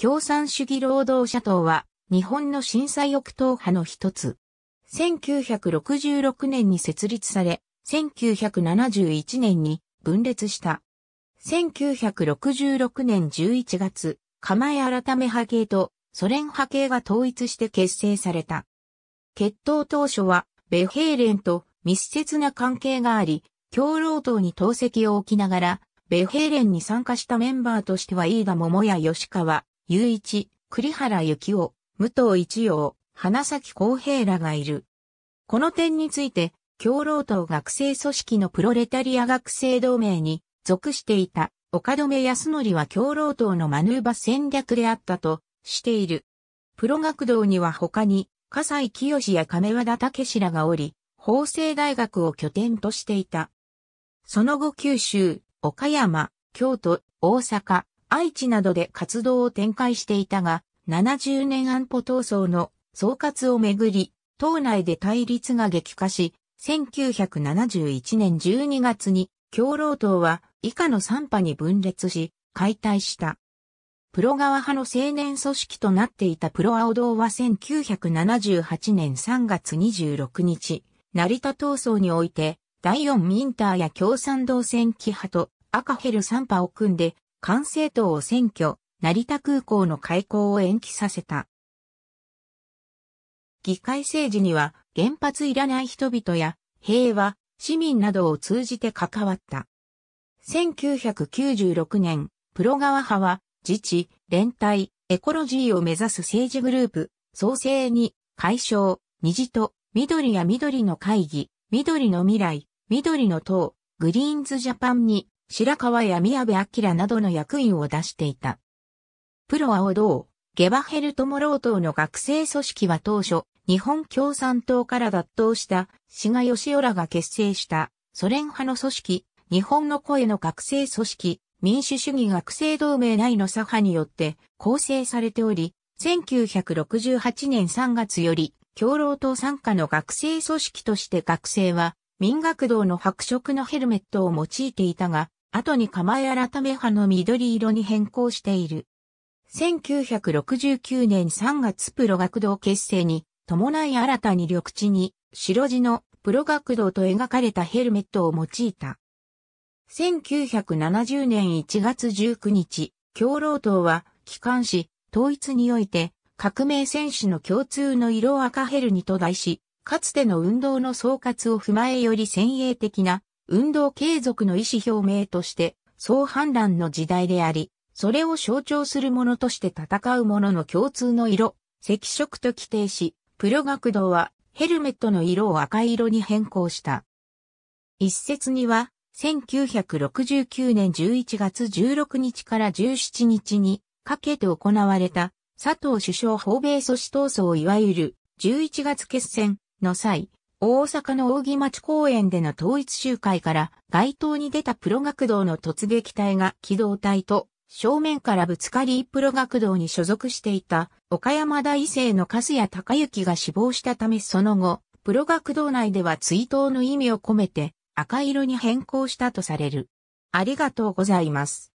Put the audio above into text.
共産主義労働者党は日本の震災翼党派の一つ。1966年に設立され、1971年に分裂した。1966年11月、釜屋改め派系とソ連派系が統一して結成された。決闘当初は、米兵連と密接な関係があり、共労党に投石を置きながら、米兵連に参加したメンバーとしては飯田桃や吉川、雄一、栗原幸雄、武藤一葉、花咲公平らがいる。この点について、共労党学生組織のプロレタリア学生同盟に属していた岡留康則は共労党のマヌーバ戦略であったとしている。プロ学童には他に、笠井清や亀和田武志らがおり、法政大学を拠点としていた。その後九州、岡山、京都、大阪、愛知などで活動を展開していたが、70年安保闘争の総括をめぐり、党内で対立が激化し、1971年12月に共労党は以下の3派に分裂し、解体した。プロ側派の青年組織となっていたプロ青堂は1978年3月26日、成田闘争において、第4ミンターや共産党戦記派と赤ヘル3派を組んで、管制塔を占拠、成田空港の開港を延期させた。議会政治には原発いらない人々や平和、市民などを通じて関わった。1996年、プロ側派は自治、連帯、エコロジーを目指す政治グループ、創生に、解消、虹と、緑や緑の会議、緑の未来、緑の党、グリーンズジャパンに、白川や宮部明などの役員を出していた。プロ青銅、ゲバヘルトモロー等の学生組織は当初、日本共産党から脱党した志賀義雄らが結成したソ連派の組織、日本の声の学生組織、民主主義学生同盟内の左派によって構成されており、1968年3月より、共労党参加の学生組織として学生は民学堂の白色のヘルメットを用いていたが、後に構え改め派の緑色に変更している。1969年3月プロ学堂結成に伴い新たに緑地に白地のプロ学堂と描かれたヘルメットを用いた。1970年1月19日、共労党は機関紙統一において革命戦士の共通の色赤ヘルにと題し、かつての運動の総括を踏まえより先鋭的な運動継続の意思表明として総反乱の時代であり、それを象徴するものとして戦うものの共通の色、赤色と規定し、プロ学童はヘルメットの色を赤色に変更した。一説には、1969年11月16日から17日にかけて行われた佐藤首相訪米阻止闘争いわゆる11月決戦の際、大阪の扇町公園での統一集会から街頭に出たプロ学童の突撃隊が機動隊と正面からぶつかりプロ学童に所属していた岡山大生の粕谷隆之が死亡したためその後、プロ学童内では追悼の意味を込めて赤色に変更したとされる。ありがとうございます。